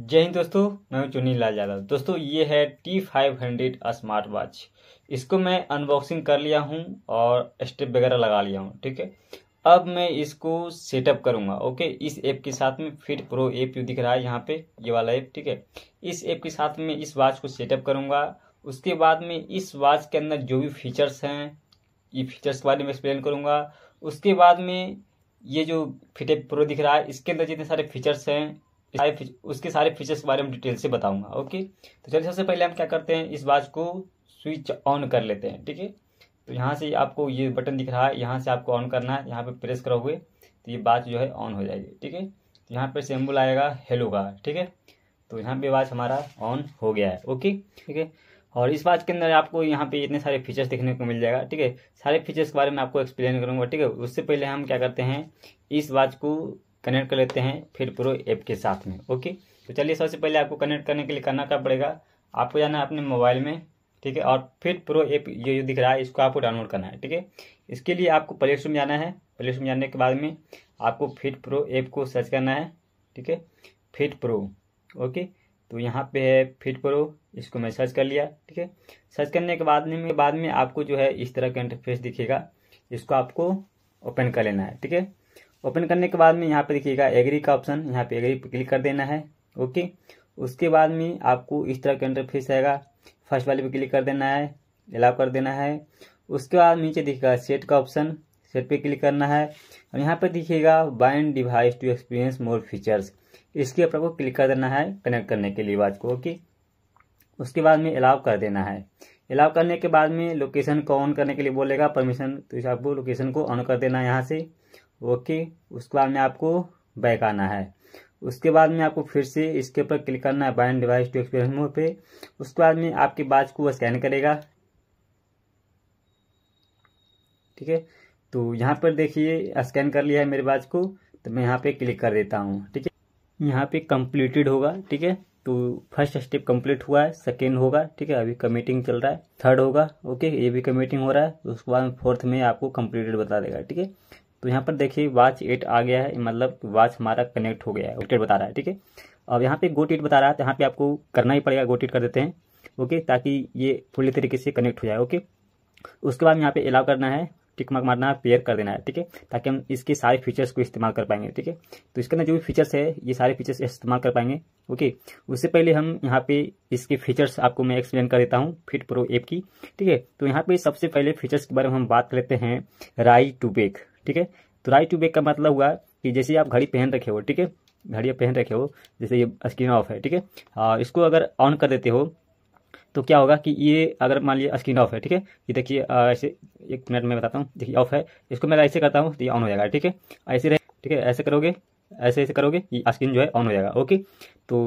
जय हिंद दोस्तों मैं हूं चुनी लाल यादव दोस्तों ये है T five hundred smart watch इसको मैं अनबॉक्सिंग कर लिया हूं और स्टेप वगैरह लगा लिया हूं ठीक है अब मैं इसको सेटअप करूंगा ओके इस ऐप के साथ में फिट प्रो ऐप जो दिख रहा है यहाँ पे ये वाला ऐप ठीक है इस ऐप के साथ में इस वॉच को सेटअप करूंगा उसके बाद में इस वॉच के अंदर जो भी फीचर्स हैं ये फीचर्स के बारे में एक्सप्लेन करूँगा उसके बाद में ये जो फिट प्रो दिख रहा है इसके अंदर जितने सारे फीचर्स हैं सारे उसके सारे फीचर्स के बारे में डिटेल से बताऊंगा ओके तो चलिए सबसे पहले हम क्या करते हैं इस वाच को स्विच ऑन कर लेते हैं ठीक है तो यहाँ से आपको ये बटन दिख रहा है यहाँ से आपको ऑन करना है यहाँ पर प्रेस करोगे तो ये बात जो है ऑन हो जाएगी ठीक है तो यहाँ पर सेम्बुल आएगा हेलो का ठीक है तो यहाँ पे वाच हमारा ऑन हो गया है ओके ठीक है और इस वाच के अंदर आपको यहाँ पे इतने सारे फीचर्स देखने को मिल जाएगा ठीक है सारे फीचर्स के बारे में आपको एक्सप्लेन करूँगा ठीक है उससे पहले हम क्या करते हैं इस वाच को कनेक्ट कर लेते हैं फिर प्रो ऐप के साथ में ओके तो चलिए सबसे पहले आपको कनेक्ट करने के लिए करना क्या पड़ेगा आपको जाना है अपने मोबाइल में ठीक है और फिर प्रो ऐप ये जो दिख रहा है इसको आपको डाउनलोड करना है ठीक है इसके लिए आपको प्ले स्टोर में जाना है प्ले स्टोर में जाने के बाद में आपको फिट प्रो ऐप को सर्च करना है ठीक है फिट प्रो ओके तो यहाँ पे है फिट प्रो इसको मैं सर्च कर लिया ठीक है सर्च करने के बाद में बाद में आपको जो है इस तरह का इंटरफेस दिखेगा इसको आपको ओपन कर लेना है ठीक है ओपन करने के बाद में यहाँ पे देखिएगा एग्री का ऑप्शन यहाँ पे एग्री पर क्लिक कर देना है ओके उसके बाद में आपको इस तरह का इंटरफेस आएगा फर्स्ट वाले पे क्लिक कर देना है अलाउ कर देना है उसके बाद नीचे दिखेगा सेट का ऑप्शन सेट पे क्लिक करना है और यहाँ पर दिखेगा bind device to experience more features इसके ऊपर आपको क्लिक कर देना है कनेक्ट करने के लिए वाच को ओके उसके बाद में अलाउ कर देना है अलाउ करने के बाद में लोकेशन को ऑन करने के लिए बोलेगा परमिशन तो इस आपको लोकेशन को ऑन कर देना है यहाँ से ओके उसके बाद में आपको बैक आना है उसके बाद में आपको फिर से इसके ऊपर क्लिक करना है बाइन डिवाइस टू एक्सपीरियंस मोड पे उसके बाद में आपके बाज को स्कैन करेगा ठीक है तो यहाँ पर देखिए स्कैन कर लिया है मेरे बाज को तो मैं यहाँ पे क्लिक कर देता हूँ ठीक है यहाँ पे कंप्लीटेड होगा ठीक है तो फर्स्ट स्टेप कंप्लीट हुआ है सेकेंड होगा ठीक है अभी कमिटिंग चल रहा है थर्ड होगा ओके ये भी कमिटिंग हो रहा है उसके बाद फोर्थ में आपको कंप्लीटेड बता देगा ठीक है तो यहाँ पर देखिए वाच एट आ गया है मतलब वाच हमारा कनेक्ट हो गया है ओटेट बता रहा है ठीक है अब यहाँ पे गोटेट बता रहा है तो यहाँ पे आपको करना ही पड़ेगा गोटेट कर देते हैं ओके ताकि ये फुल्ली तरीके से कनेक्ट हो जाए ओके उसके बाद यहाँ पे अलाउ करना है टिक मार्क मारना है पेयर कर देना है ठीक है ताकि हम इसके सारे फीचर्स को इस्तेमाल कर पाएंगे ठीक है तो इसके अंदर जो भी फीचर्स है ये सारे फीचर्स इस्तेमाल कर पाएंगे ओके उससे पहले हम यहाँ पे इसके फीचर्स आपको मैं एक्सप्लेन कर देता हूँ फिट प्रो ऐप की ठीक है तो यहाँ पे सबसे पहले फीचर्स के बारे में हम बात करते हैं राइट टू बेक ठीक है तो राइट टू बैक का मतलब हुआ कि जैसे आप घड़ी पहन रखे हो ठीक है घड़ी पहन रखे हो जैसे ये स्क्रीन ऑफ है ठीक है और इसको अगर ऑन कर देते हो तो क्या होगा कि ये अगर मान लीजिए स्क्रीन ऑफ है ठीक है ये देखिए ऐसे एक मिनट में बताता हूँ देखिए ऑफ है इसको मैं ऐसे करता हूँ तो ये ऑन हो जाएगा ठीक है ऐसे रहे ठीक है ऐसे करोगे ऐसे ऐसे करोगे ये स्क्रीन जो है ऑन हो जाएगा ओके तो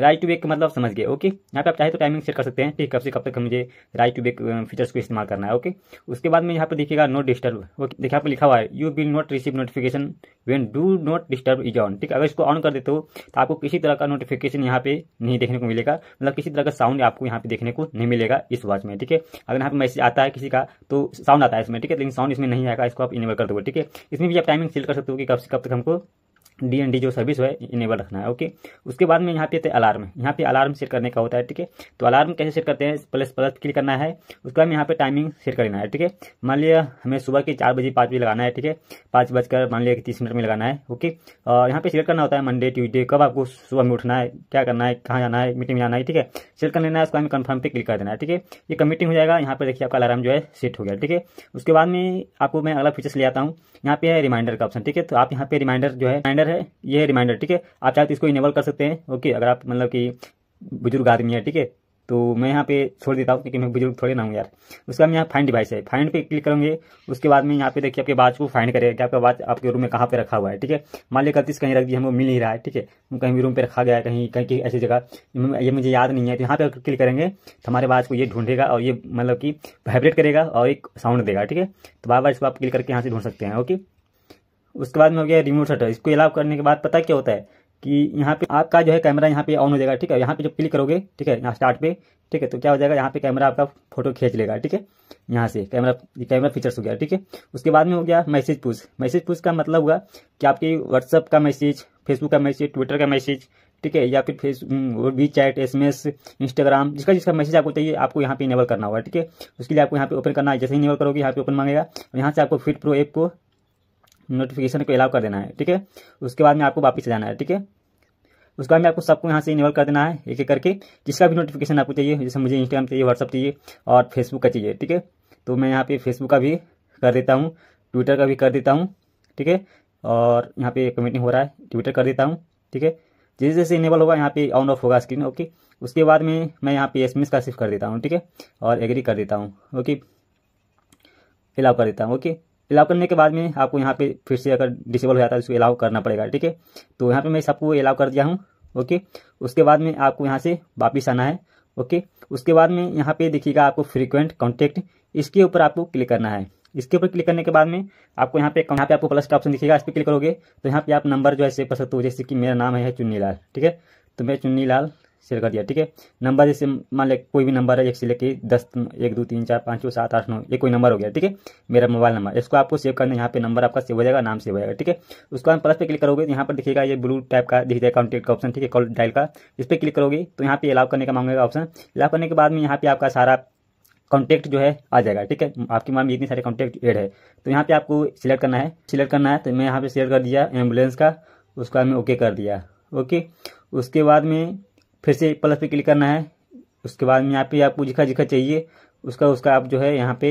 राइट टू बेक का मतलब समझ गए ओके यहाँ पे आप चाहे तो टाइमिंग सेट कर सकते हैं ठीक कब से कब तक मुझे राइट टू बेक फीचर्स को इस्तेमाल करना है ओके उसके बाद में यहाँ पे देखिएगा नोट डिस्टर्ब ओके देखिए आपको लिखा हुआ है you will not receive notification when do not disturb is on ठीक अगर इसको ऑन कर देते हो तो आपको किसी तरह का नोटिफिकेशन यहाँ पे नहीं देखने को मिलेगा मतलब किसी तरह का साउंड आपको यहाँ पे देखने को नहीं मिलेगा इस वॉच में ठीक है अगर यहाँ पे मैसेज आता है किसी का तो साउंड आता है इसमें ठीक है लेकिन साउंड इसमें नहीं आएगा इसको आप इनेबल कर दोगे ठीक है इसमें भी आप टाइमिंग सेट कर सकते हो कि कब से कब तक हमको डी एन डी जो सर्विस है इनेबल रखना है ओके उसके बाद में यहाँ पे अलार्म यहाँ पे अलार्म सेट करने का होता है ठीक है तो अलार्म कैसे सेट करते हैं प्लस प्लस क्लिक करना है उसके बाद में यहाँ पे टाइमिंग सेट कर लेना है ठीक है मान लिया हमें सुबह के चार बजे पाँच बजे लगाना है ठीक है पाँच बजकर मान लिया कि तीस मिनट में लगाना है ओके और यहाँ पे सेलेक्ट करना होता है मंडे ट्यूजडे कब आपको सुबह में उठना है क्या करना है कहाँ जाना है मीटिंग में जाना है ठीक है सेट कर लेना है उसके बाद में कन्फर्म पे क्लिक कर देना है ठीक है ये कमीटिंग हो जाएगा यहाँ पर देखिए आपका अलार्म जो है सेट हो गया ठीक है उसके बाद में आपको मैं अगला फीचर्स ले आता हूँ यहाँ पे है रिमाइंडर का ऑप्शन ठीक है तो आप यहाँ पे रिमाइंडर जो है रिमाइंडर रिमाइंडर है ये है रिमाइंडर ठीक है आप चाहे तो इसको इनेबल कर सकते हैं ओके अगर आप मतलब कि बुजुर्ग आदमी है ठीक है तो मैं यहाँ पे छोड़ देता हूँ क्योंकि मैं बुजुर्ग थोड़े ना हूँ यार उसके बाद यहाँ फाइंड डिवाइस है फाइंड पे क्लिक करेंगे उसके बाद में यहाँ पे देखिए आपके वाच को फाइंड करेगा कि आपका वाच आपके रूम में कहाँ पे रखा हुआ है ठीक है मान लिया गलती से कहीं रख दी हमको मिल नहीं रहा है ठीक है कहीं भी रूम पे रखा गया है कहीं कहीं ऐसी जगह ये मुझे याद नहीं है तो यहाँ पे क्लिक करेंगे तो हमारे बाज को ये ढूंढेगा और ये मतलब कि वाइब्रेट करेगा और एक साउंड देगा ठीक है तो बार बार इसको आप क्लिक करके यहाँ से ढूंढ सकते हैं ओके उसके बाद में हो गया रिमोट शटर इसको अलाउ करने के बाद पता क्या होता है कि यहाँ पे आपका जो है कैमरा यहाँ पे ऑन हो जाएगा ठीक है यहाँ पे जब क्लिक करोगे ठीक है यहाँ स्टार्ट पे ठीक है तो क्या हो जाएगा यहाँ पे कैमरा आपका फोटो खींच लेगा ठीक है यहाँ से कैमरा कैमरा फीचर्स हो गया ठीक है उसके बाद में हो गया मैसेज पूछ मैसेज पूछ का मतलब हुआ कि आपके व्हाट्सअप का मैसेज फेसबुक का मैसेज ट्विटर का मैसेज ठीक है या फिर face WeChat S M S Instagram जिसका जिसका मैसेज आपको चाहिए आपको यहाँ पे इनेबल करना होगा ठीक है उसके लिए आपको यहाँ पे ओपन करना है जैसे ही इनेबल करोगे यहाँ पे ओपन मांगेगा और यहाँ से आपको फिट प्रो ऐप को नोटिफिकेशन को अलाउ कर देना है ठीक है उसके बाद में आपको वापस से जाना है ठीक है उसके बाद में आपको सबको यहाँ से इनवॉल कर देना है एक एक करके जिसका भी नोटिफिकेशन आपको चाहिए जैसे मुझे इंस्टाग्राम चाहिए व्हाट्सअप चाहिए और फेसबुक का चाहिए ठीक है तो मैं यहाँ पे फेसबुक का भी कर देता हूँ ट्विटर का भी कर देता हूँ ठीक है और यहाँ पे कमेंटिंग हो रहा है ट्विटर कर देता हूँ ठीक है जैसे जैसे इनेबल होगा यहाँ पे ऑन ऑफ होगा स्क्रीन ओके उसके बाद में मैं यहाँ पे एस का शिफ्ट कर देता हूँ ठीक है और एग्री कर देता हूँ ओके फिलअप कर देता हूँ ओके अलाउ करने के बाद में आपको यहाँ पे फिर से अगर डिसेबल हो जाता है उसको अलाउ करना पड़ेगा ठीक है तो यहाँ पे मैं सबको अलाउ कर दिया हूँ ओके उसके बाद में आपको यहाँ से वापस आना है ओके उसके बाद में यहाँ पे देखिएगा आपको फ्रीक्वेंट कॉन्टेक्ट इसके ऊपर आपको क्लिक करना है इसके ऊपर क्लिक करने के बाद में आपको यहाँ पे यहाँ पे आपको प्लस का ऑप्शन दिखेगा इस पर क्लिक करोगे तो यहाँ पे आप नंबर जो है सेव कर सकते हो जैसे कि मेरा नाम है चुन्नी लाल ठीक है तो मैं चुन्नी लाल सेलेक्ट कर दिया ठीक है नंबर जैसे मान लें कोई भी नंबर है एक से लेके दस एक दो तीन चार पाँच छः सात आठ नौ ये कोई नंबर हो गया ठीक है मेरा मोबाइल नंबर इसको आपको सेव करना है यहाँ पे नंबर आपका सेव हो जाएगा नाम सेव हो जाएगा ठीक है उसके बाद प्लस पे क्लिक करोगे तो यहाँ पर दिखेगा ये ब्लू टाइप का दिख जाएगा कॉन्टेक्ट का ऑप्शन ठीक है कॉल डायल का इस पर क्लिक करोगे तो यहाँ पे अलाउ करने का मांगेगा ऑप्शन अलाउ करने के बाद में यहाँ पे आपका सारा कॉन्टैक्ट जो है आ जाएगा ठीक है आपके माम इतने सारे कॉन्टैक्ट एड है तो यहाँ पे आपको सिलेक्ट करना है सिलेक्ट करना है तो मैं यहाँ पे सिलेक्ट कर दिया एम्बुलेंस का उसका मैं ओके कर दिया ओके उसके बाद में फिर से प्लस पे क्लिक करना है उसके बाद में यहाँ पे आपको जिखा जिखा चाहिए उसका उसका आप जो है यहाँ पे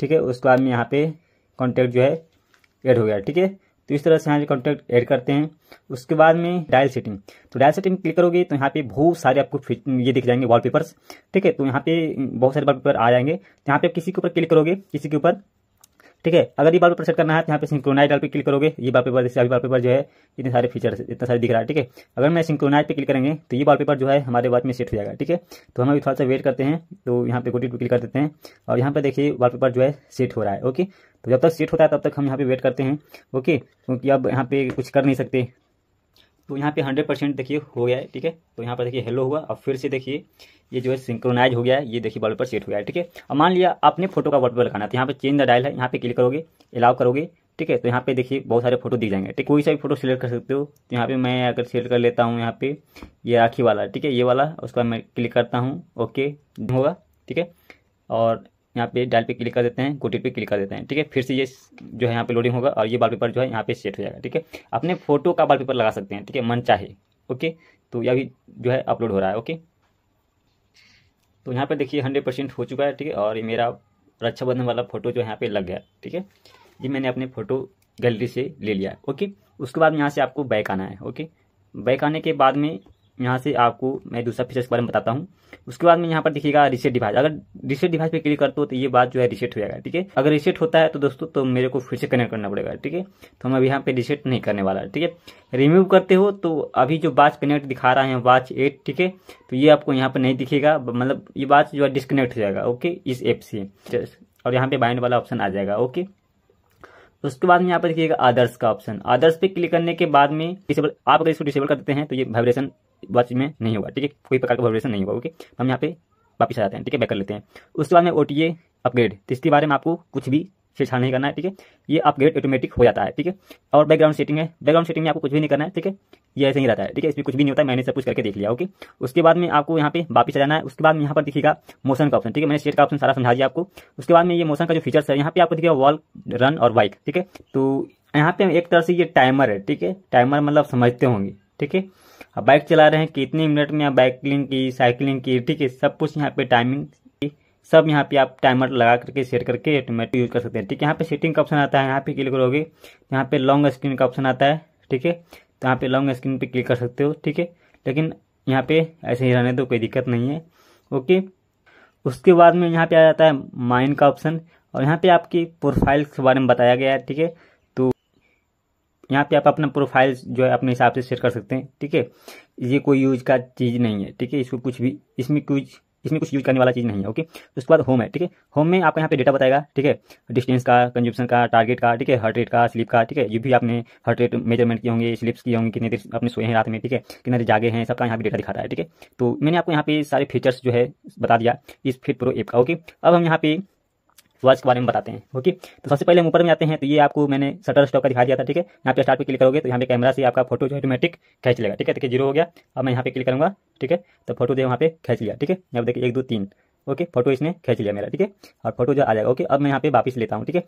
ठीक है उसके बाद में यहाँ पे कॉन्टैक्ट जो है ऐड हो गया ठीक है तो इस तरह से यहाँ से कॉन्टैक्ट ऐड करते हैं उसके बाद में डायल सेटिंग तो डायल सेटिंग क्लिक करोगे तो यहाँ पे बहुत सारे आपको ये दिख जाएंगे वॉलपेपर्स ठीक है तो यहाँ पे बहुत सारे वॉलपेपर आ जाएंगे तो यहाँ पे आप किसी के ऊपर क्लिक करोगे किसी के ऊपर ठीक है अगर ये बार पेपर सेट करना है तो यहाँ पे सिंक्रोनाइज डाल क्लिक करोगे ये बार पेपर जैसे अभी बार पेपर जो है इतने सारे फीचर इतना सारे दिख रहा है ठीक है अगर मैं सिंक्रोनाइज पे क्लिक करेंगे तो ये बार पेपर जो है हमारे वॉच में सेट हो जाएगा ठीक है तो हम अभी थोड़ा सा वेट करते हैं तो यहाँ पे गोटी पे क्लिक कर देते हैं और यहाँ पर देखिए वाल पेपर जो है सेट हो रहा है ओके तो जब तक सेट होता है तब तक हम यहाँ पे वेट करते हैं ओके क्योंकि अब यहाँ पे कुछ कर नहीं सकते तो यहाँ पे हंड्रेड परसेंट देखिए हो गया है ठीक है तो यहाँ पर देखिए हेलो हुआ और फिर से देखिए ये जो है सिंक्रोनाइज हो गया है ये देखिए बल्ब पर सेट हो गया है ठीक है और मान लिया आपने फोटो का वॉलपेपर लगाना था तो यहाँ पे चेंज द डायल है यहाँ पे क्लिक करोगे अलाउ करोगे ठीक है तो यहाँ पे देखिए बहुत सारे फोटो दिख जाएंगे ठीक कोई सा भी फोटो सिलेक्ट कर सकते हो तो यहाँ पे मैं अगर सिलेक्ट कर लेता हूँ यहाँ पे ये राखी वाला ठीक है ये वाला उसका मैं क्लिक करता हूँ ओके होगा ठीक है और यहाँ पे डायल पे क्लिक कर देते हैं गोटिट पे क्लिक कर देते हैं ठीक है फिर से ये जो है यहाँ पे लोडिंग होगा और ये वॉलपेपर जो है यहाँ पे सेट हो जाएगा ठीक है अपने फोटो का वॉलपेपर लगा सकते हैं ठीक है मन चाहे ओके तो यह भी जो है अपलोड हो रहा है ओके तो यहाँ पे देखिए हंड्रेड परसेंट हो चुका है ठीक है और ये मेरा रक्षाबंधन वाला फ़ोटो जो यहाँ पे लग गया ठीक है ये मैंने अपने फ़ोटो गैलरी से ले लिया ओके उसके बाद यहाँ से आपको बैक आना है ओके बैक आने के बाद में यहाँ से आपको मैं दूसरा फीचर्स के बारे में बताता हूँ उसके बाद में यहाँ पर दिखेगा रिसेट डिवाइस अगर रिसेट डिवाइस पे क्लिक करते हो तो ये बात जो है रिसेट हो जाएगा ठीक है अगर रिसेट होता है तो दोस्तों तो मेरे को फिर से कनेक्ट करना पड़ेगा ठीक है तो हम अभी यहाँ पे रिसेट नहीं करने वाला है ठीक है रिमूव करते हो तो अभी जो बाच कनेक्ट दिखा रहा है वाच एट ठीक है तो ये आपको यहाँ पर नहीं दिखेगा मतलब ये वाच जो है डिस्कनेक्ट हो जाएगा ओके इस एप से और यहाँ पे बाइंड वाला ऑप्शन आ जाएगा ओके उसके बाद में यहाँ पर देखिएगा आदर्श का ऑप्शन आदर्श पे क्लिक करने के बाद में डिसेबल आप अगर इसको डिसेबल कर देते हैं तो ये वाइब्रेशन वॉच में नहीं होगा ठीक है कोई प्रकार का वाइब्रेशन नहीं होगा ओके हम यहाँ पे वापस आ जाते हैं ठीक है बैक कर लेते हैं उसके बाद में ओ अपग्रेड तो इसके बारे में आपको कुछ भी छेड़छाड़ नहीं करना है ठीक है ये अपग्रेड ऑटोमेटिक हो जाता है ठीक है और बैकग्राउंड सेटिंग है बैकग्राउंड सेटिंग में आपको कुछ भी नहीं करना है ठीक है ये ऐसे ही रहता है ठीक है इसमें कुछ भी नहीं होता है मैंने सब कुछ करके देख लिया ओके उसके बाद में आपको यहाँ पे वापस आ जाना है उसके बाद में यहाँ पर दिखेगा मोशन का ऑप्शन ठीक है मैंने शेयर का ऑप्शन सारा समझा दिया आपको उसके बाद में ये मोशन का जो फीचर्स है यहाँ पे आपको दिखेगा वॉल रन और बाइक ठीक है तो यहाँ पे एक तरह से ये टाइमर है ठीक है टाइमर मतलब समझते होंगे ठीक है आप बाइक चला रहे हैं कितने मिनट में आप बाइकिंग की साइकिलिंग की ठीक है सब कुछ यहाँ पे टाइमिंग सब यहाँ पे आप टाइमर लगा करके सेट करके ऑटोमेटिक यूज कर सकते हैं ठीक है यहाँ पे सेटिंग का ऑप्शन आता है यहाँ पे क्लिक करोगे यहाँ पे लॉन्ग स्क्रीन का ऑप्शन आता है ठीक है तो यहाँ पे लॉन्ग स्क्रीन पे क्लिक कर सकते हो ठीक है लेकिन यहाँ पे ऐसे ही रहने दो कोई दिक्कत नहीं है ओके उसके बाद में यहाँ पे आ जाता है माइन का ऑप्शन और यहाँ पे आपकी प्रोफाइल के बारे में बताया गया है ठीक है यहाँ पे आप अपना प्रोफाइल जो है अपने हिसाब से सेट कर सकते हैं ठीक है ये कोई यूज का चीज़ नहीं है ठीक है इसको कुछ भी इसमें कुछ इसमें कुछ यूज करने वाला चीज़ नहीं है ओके उसके बाद होम है ठीक है होम में आपको यहाँ पे डेटा बताएगा ठीक है डिस्टेंस का कंजुप्शन का टारगेट का ठीक है हार्ट रेट का स्लिप का ठीक है ये भी आपने हार्ट रेट मेजरमेंट किए होंगे स्लिप्स किए होंगे कितने देर अपने सोए हैं रात में ठीक है कितने देर जागे हैं सबका यहाँ पर डेटा दिखा रहा है ठीक है तो मैंने आपको यहाँ पे सारे फीचर्स जो है बता दिया इस फिट प्रो ऐप का ओके अब हम यहाँ पे वॉच के बारे में बताते हैं ओके तो सबसे पहले हम ऊपर में आते हैं तो ये आपको मैंने सटर स्टॉक का दिखा दिया था ठीक है यहाँ पे स्टार्ट पे क्लिक करोगे तो यहाँ पे कैमरा से आपका फोटो जो ऑटोमेटिक खींच लेगा ठीक है देखिए जीरो हो गया अब मैं यहाँ पे क्लिक करूँगा ठीक है तो फोटो जो वहाँ पे खींच लिया ठीक है यहाँ देखिए एक दो तीन ओके फोटो इसने खींच लिया मेरा ठीक है और फोटो जो आ जाएगा ओके अब मैं यहाँ पे वापस लेता हूँ ठीक है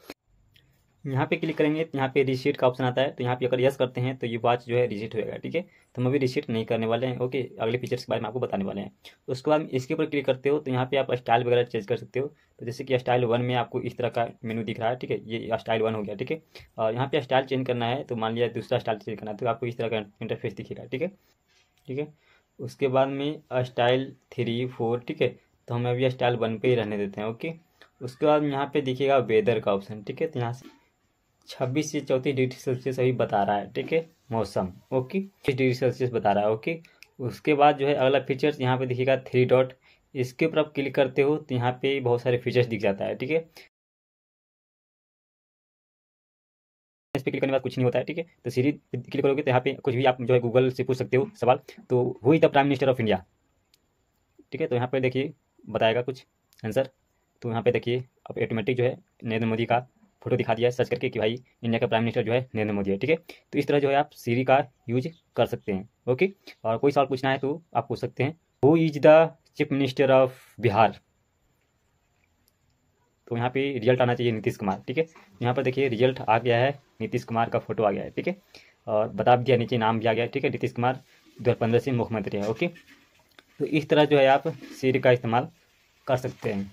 यहाँ पे क्लिक करेंगे तो यहाँ पे रिसीट का ऑप्शन आता है तो यहाँ पे अगर यस करते हैं तो ये वॉच जो है रिसीट होएगा ठीक है तो हम अभी रिसीट नहीं करने वाले हैं ओके अगले फीचर्स के बारे में आपको बताने वाले हैं उसके बाद इसके ऊपर क्लिक करते हो तो यहाँ पे आप स्टाइल वगैरह चेंज कर सकते हो तो जैसे कि स्टाइल वन में आपको इस तरह का मेनू दिख रहा है ठीक है ये स्टाइल वन हो गया ठीक है और यहाँ पर स्टाइल चेंज करना है तो मान लिया दूसरा स्टाइल चेंज करना है तो आपको इस तरह का इंटरफेस दिखेगा ठीक है ठीक है उसके बाद में स्टाइल थ्री फोर ठीक है तो हम अभी स्टाइल वन पर ही रहने देते हैं ओके उसके बाद यहाँ पे दिखेगा वेदर का ऑप्शन ठीक है तो यहाँ से छब्बीस से चौंतीस डिग्री सेल्सियस अभी बता रहा है ठीक है मौसम ओके छः डिग्री सेल्सियस बता रहा है ओके उसके बाद जो है अगला फीचर्स यहाँ पे दिखेगा थ्री डॉट इसके ऊपर आप क्लिक करते हो तो यहाँ पे बहुत सारे फीचर्स दिख जाता है ठीक है इस पर क्लिक करने के बाद कुछ नहीं होता है ठीक है तो सीधी क्लिक करोगे तो यहाँ पे कुछ भी आप जो है गूगल से पूछ सकते हो सवाल तो who is the prime minister of India ठीक है तो यहाँ पे देखिए बताएगा कुछ आंसर तो यहाँ पे देखिए अब ऑटोमेटिक जो है नरेंद्र मोदी का फोटो दिखा दिया है सर्च करके कि भाई इंडिया का प्राइम मिनिस्टर जो है नरेंद्र मोदी है ठीक है तो इस तरह जो है आप सीरी का यूज कर सकते हैं ओके और कोई सवाल पूछना है तो आप पूछ सकते हैं who is the chief minister of Bihar तो यहाँ पे रिजल्ट आना चाहिए नीतीश कुमार ठीक है यहाँ पर देखिए रिजल्ट आ गया है नीतीश कुमार का फोटो आ गया है ठीक है और बता दिया नीचे नाम भी आ गया है ठीक है नीतीश कुमार दो से मुख्यमंत्री है ओके तो इस तरह जो है आप सीरी का इस्तेमाल कर सकते हैं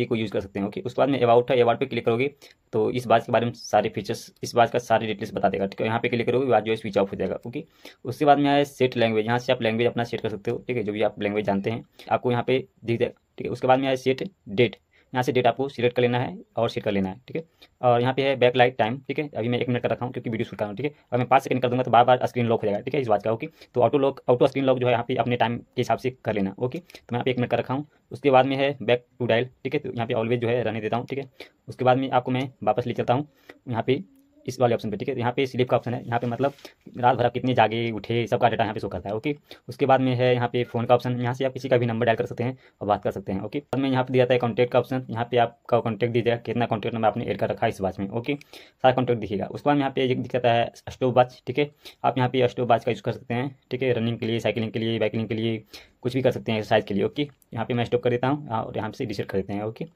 ये को यूज़ कर सकते हैं ओके उसके बाद में अबाउट है अबाउट पे क्लिक करोगे तो इस बात के बारे में सारे फीचर्स इस बात का सारे डिटेल्स बता देगा ठीक है यहाँ पे क्लिक करोगे बाद जो है स्विच ऑफ हो जाएगा ओके उसके बाद में आया सेट लैंग्वेज यहाँ से आप लैंग्वेज अपना सेट कर सकते हो ठीक है जो भी आप लैंग्वेज जानते हैं आपको यहाँ पे दिख जाएगा ठीक है उसके बाद में आया सेट डेट यहाँ से डेट आपको सिलेक्ट कर लेना है और सेट कर लेना है ठीक है और यहाँ पे है बैक लाइट टाइम ठीक है अभी मैं एक मिनट का रखा हूँ क्योंकि वीडियो शूट कर रहा हूँ ठीक है और मैं पाँच सेकंड कर दूँगा तो बार बार स्क्रीन लॉक हो जाएगा ठीक है इस बात का ओके तो auto lock auto screen lock जो है यहाँ पे अपने टाइम के हिसाब से कर लेना ओके तो मैं यहाँ पे एक मिनट का रखा हूँ उसके बाद में है बैक टू डायल ठीक है तो यहाँ पे ऑलवेज जो है रहने देता हूँ ठीक है उसके बाद में आपको मैं वापस ले चलता हूँ यहाँ पे इस वाले ऑप्शन पे ठीक है यहाँ पे स्लीप का ऑप्शन है यहाँ पे मतलब रात भर आप कितने जागे उठे सबका डाटा यहाँ पे शो करता है ओके उसके बाद में है यहाँ पे फोन का ऑप्शन यहाँ से आप किसी का भी नंबर डायल कर सकते हैं और बात कर सकते हैं ओके बाद में यहाँ पे दिया जाता है कॉन्टैक्ट का ऑप्शन यहाँ पे आपका कॉन्टैक्ट दिया कितना कॉन्टैक्ट नंबर आपने एड कर रखा है इस वॉच में ओके सारा कॉन्टैक्ट दिखेगा उसके बाद यहाँ पे एक दिखाता है स्टोव वॉच ठीक है आप यहाँ पे स्टोव वॉच का यूज़ कर सकते हैं ठीक है रनिंग के लिए साइकिलिंग के लिए बाइकिंग के लिए कुछ भी कर सकते हैं एक्सरसाइज के लिए ओके यहाँ पे मैं स्टॉप कर देता हूँ और यहाँ से डिसेट कर देते हैं ओके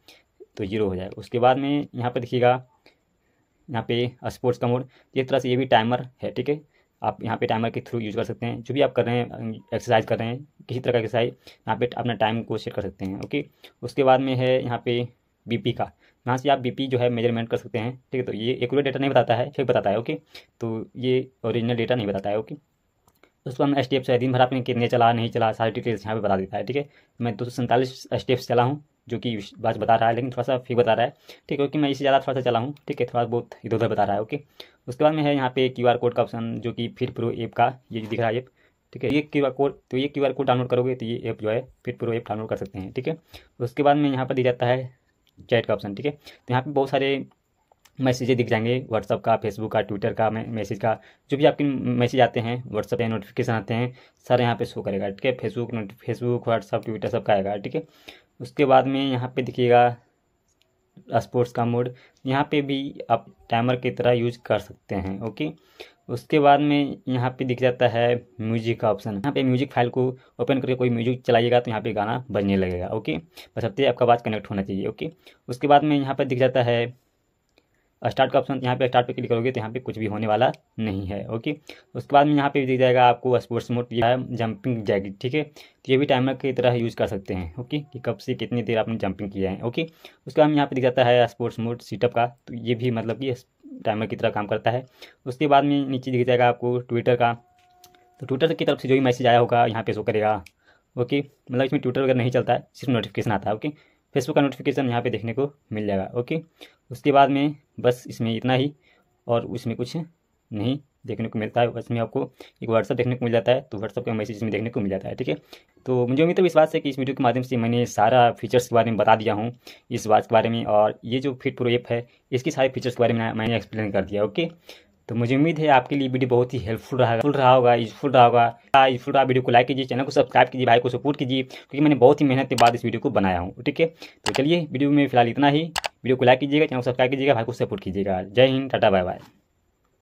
तो जीरो हो जाएगा उसके बाद में यहाँ पर देखिएगा यहाँ पे स्पोर्ट्स का मोड तो एक तरह से ये भी टाइमर है ठीक है आप यहाँ पे टाइमर के थ्रू यूज कर सकते हैं जो भी आप कर रहे हैं एक्सरसाइज अं, कर रहे हैं किसी तरह का एक्सरसाइज यहाँ पे अपना टाइम को सेट कर सकते हैं ओके उसके बाद में है यहाँ पे बीपी का यहाँ से आप बीपी जो है मेजरमेंट कर सकते हैं ठीक है तो ये एक्यूरेट डेटा नहीं बताता है फेक बताता है ओके तो ये ओरिजिनल डेटा नहीं बताता है ओके उसके बाद स्टेप्स है दिन भर आपने कितने चला नहीं चला सारी डिटेल्स यहाँ पर बता देता है ठीक है मैं दो सौ सैंतालीस स्टेप्स चला हूँ जो कि बात बता रहा है लेकिन थोड़ा सा फिर बता रहा है ठीक है क्योंकि मैं इससे ज़्यादा थोड़ा सा चला हूँ ठीक है थोड़ा बहुत इधर उधर बता रहा है ओके उसके बाद में है यहाँ पे क्यू कोड का ऑप्शन जो कि फिट प्रो ऐप का ये दिख रहा है ऐप ठीक है ये क्यू कोड तो ये क्यू कोड डाउनलोड करोगे तो ये ऐप जो है फिट प्रो ऐप डाउनलोड कर सकते हैं ठीक है उसके बाद में यहाँ पर दिया जाता है चैट का ऑप्शन ठीक है तो यहाँ पर बहुत सारे मैसेज दिख जाएंगे व्हाट्सअप का फेसबुक का ट्विटर का मैसेज का जो भी आपके मैसेज आते हैं व्हाट्सअप या नोटिफिकेशन आते हैं सारे यहाँ पे शो करेगा ठीक है फेसबुक फेसबुक व्हाट्सअप ट्विटर सब का आएगा ठीक है उसके बाद में यहाँ पे दिखेगा स्पोर्ट्स का मोड यहाँ पे भी आप टाइमर की तरह यूज कर सकते हैं ओके उसके बाद में यहाँ पे दिख जाता है म्यूजिक का ऑप्शन यहाँ पे म्यूजिक फाइल को ओपन करके कोई म्यूजिक चलाइएगा तो यहाँ पे गाना बजने लगेगा ओके बस अब तो आपका आवाज़ कनेक्ट होना चाहिए ओके उसके बाद में यहाँ पर दिख जाता है स्टार्ट का ऑप्शन यहाँ पे स्टार्ट पे क्लिक करोगे तो यहाँ पे कुछ भी होने वाला नहीं है ओके उसके बाद में यहाँ पे भी दिख जाएगा आपको स्पोर्ट्स मोड या जंपिंग जैकेट ठीक है तो ये भी टाइमर की तरह यूज़ कर सकते हैं ओके कि कब से कितनी देर आपने जंपिंग किया है ओके उसके बाद में यहाँ पे दिख जाता है स्पोर्ट्स मोड सीटअप का तो ये भी मतलब कि टाइमर की तरह काम करता है उसके बाद में नीचे दिख जाएगा आपको ट्विटर का तो ट्विटर की तरफ से जो भी मैसेज आया होगा यहाँ पे शो करेगा ओके मतलब इसमें ट्विटर वगैरह नहीं चलता है सिर्फ नोटिफिकेशन आता है ओके फेसबुक का नोटिफिकेशन यहाँ पे देखने को मिल जाएगा ओके उसके बाद में बस इसमें इतना ही और उसमें कुछ नहीं देखने को मिलता है बस में आपको एक व्हाट्सअप देखने को मिल जाता है तो व्हाट्सअप का मैसेज इसमें देखने को मिल जाता है ठीक है तो मुझे उम्मीद तो इस बात से कि इस वीडियो के माध्यम से मैंने सारा फीचर्स के बारे में बता दिया हूँ इस बात के बारे में और ये जो फिट प्रो ऐप है इसके सारे फीचर्स के बारे में मैंने एक्सप्लेन कर दिया ओके तो मुझे उम्मीद है आपके लिए वीडियो बहुत ही हेल्पफुल रहा फुल रहा होगा यूजफुल रहा होगा यूजफुल रहा वीडियो को लाइक कीजिए चैनल को सब्सक्राइब कीजिए भाई को सपोर्ट कीजिए क्योंकि मैंने बहुत ही मेहनत के बाद इस वीडियो को बनाया हूँ ठीक है तो चलिए वीडियो में फिलहाल इतना ही वीडियो को लाइक कीजिएगा चैनल को सब्सक्राइब कीजिएगा भाई को सपोर्ट कीजिएगा जय हिंद टाटा बाय बाय